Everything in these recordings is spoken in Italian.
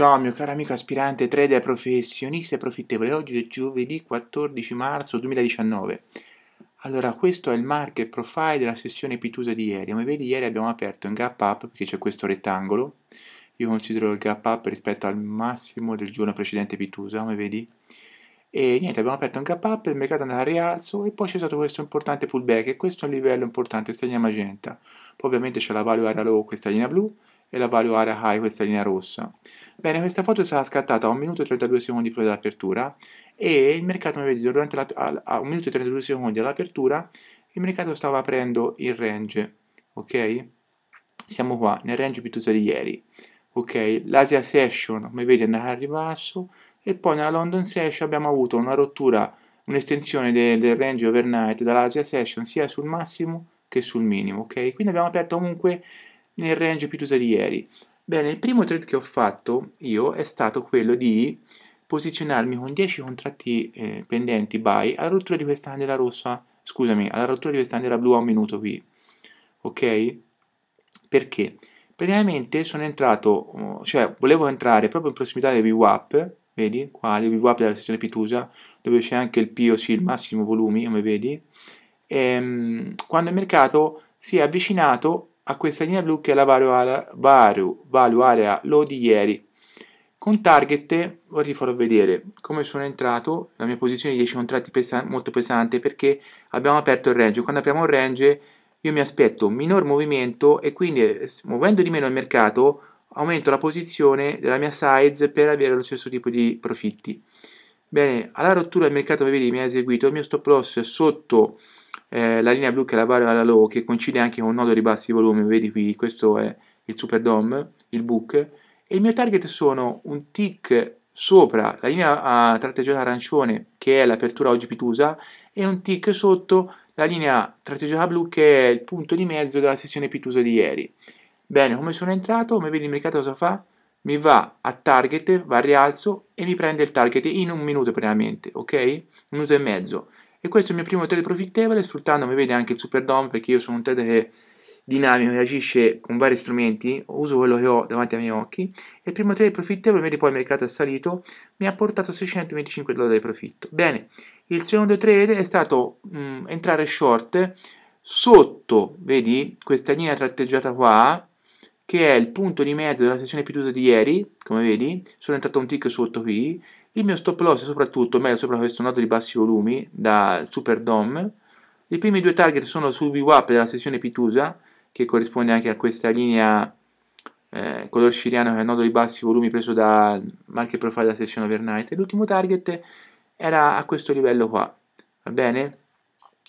Ciao mio caro amico aspirante trader professionista e profittevole, oggi è giovedì 14 marzo 2019. Allora, questo è il market profile della sessione pitusa di ieri. Come vedi, ieri abbiamo aperto in gap up perché c'è questo rettangolo. Io considero il gap up rispetto al massimo del giorno precedente pitusa, come vedi. E niente, abbiamo aperto un gap up, il mercato è andato a rialzo e poi c'è stato questo importante pullback e questo è un livello importante, questa linea magenta. Poi ovviamente c'è la value area low, questa linea blu, e la value area high, questa linea rossa. Bene, questa foto è stata scattata a 1 minuto e 32 secondi prima dell'apertura e il mercato, come vedete, durante la, a 1 minuto e 32 secondi all'apertura, il mercato stava aprendo il range, ok? Siamo qua, nel range piuttosto di ieri, ok? L'Asia Session, come vedi, è andata a ribasso e poi nella London Session abbiamo avuto una rottura, un'estensione de, del range overnight dall'Asia Session sia sul massimo che sul minimo, ok? Quindi abbiamo aperto comunque nel range piuttosto di ieri. Bene, il primo trade che ho fatto io è stato quello di posizionarmi con 10 contratti eh, pendenti buy alla rottura di questa candela rossa, scusami, alla rottura di questa candela blu a un minuto qui, ok? Perché? Praticamente sono entrato, oh, cioè volevo entrare proprio in prossimità del VWAP, vedi? Qua del VWAP della sezione Pitusa, dove c'è anche il POC, il massimo volumi, come vedi? E, ehm, quando il mercato si è avvicinato a questa linea blu che è la value area low di ieri con target ora vorrei farò vedere come sono entrato la mia posizione di 10 contratti pesa molto pesante perché abbiamo aperto il range quando apriamo il range io mi aspetto un minor movimento e quindi muovendo di meno il mercato aumento la posizione della mia size per avere lo stesso tipo di profitti Bene, alla rottura del mercato vedi mi ha eseguito il mio stop loss è sotto eh, la linea blu che è la barra alla low, che coincide anche con un nodo di bassi volume. vedi qui, questo è il super dom, il book, e il mio target sono un tick sopra la linea a tratteggiata arancione, che è l'apertura oggi pitusa, e un tick sotto la linea tratteggiata blu, che è il punto di mezzo della sessione pitusa di ieri. Bene, come sono entrato, come vedi il mercato cosa fa? mi va a target, va al rialzo e mi prende il target in un minuto praticamente, ok? Un minuto e mezzo. E questo è il mio primo trade profittevole, sfruttando mi vede anche il Superdom perché io sono un trader dinamico che agisce con vari strumenti, uso quello che ho davanti ai miei occhi e il primo trade profittevole, vedi poi il mercato è salito, mi ha portato 625 dollari di profitto. Bene, il secondo trade è stato mh, entrare short sotto, vedi, questa linea tratteggiata qua, che è il punto di mezzo della sessione pitusa di ieri, come vedi, sono entrato un tick sotto qui, il mio stop loss è soprattutto meglio sopra questo nodo di bassi volumi dal Super dom, i primi due target sono sul VWAP della sessione pitusa, che corrisponde anche a questa linea eh, color siriano che è il nodo di bassi volumi preso da Market Profile della sessione overnight, e l'ultimo target era a questo livello qua, va bene?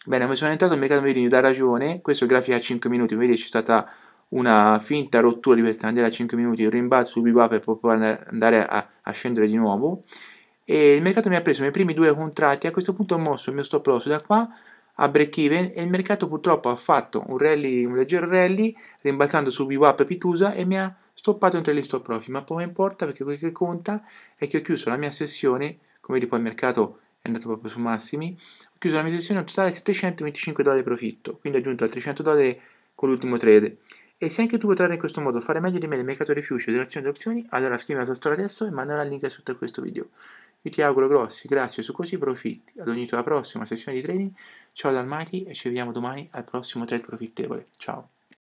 Bene, come sono entrato il mercato mi dà ragione, questo è il grafico a 5 minuti, come vedi c'è stata una finta rottura di questa bandiera a 5 minuti, il rimbalzo su Bibà per poi andare a, a, scendere di nuovo. E il mercato mi ha preso i primi due contratti, a questo punto ho mosso il mio stop loss da qua a break even e il mercato purtroppo ha fatto un, rally, un leggero rally rimbalzando su Biwap Pitusa e mi ha stoppato un trailing stop profit, ma poco importa perché quel che conta è che ho chiuso la mia sessione, come vedi poi il mercato è andato proprio su massimi, ho chiuso la mia sessione un totale di 725 dollari di profitto, quindi ho aggiunto altri 300 dollari con l'ultimo trade e se anche tu vuoi trovare in questo modo, fare meglio di me nel mercato dei future, delle azioni e delle opzioni, allora scrivi la tua storia adesso e mandala il link sotto questo video. Io ti auguro grossi, grazie su così profitti. Ad ogni tua prossima sessione di trading, ciao Dalmati e ci vediamo domani al prossimo trade profittevole. Ciao!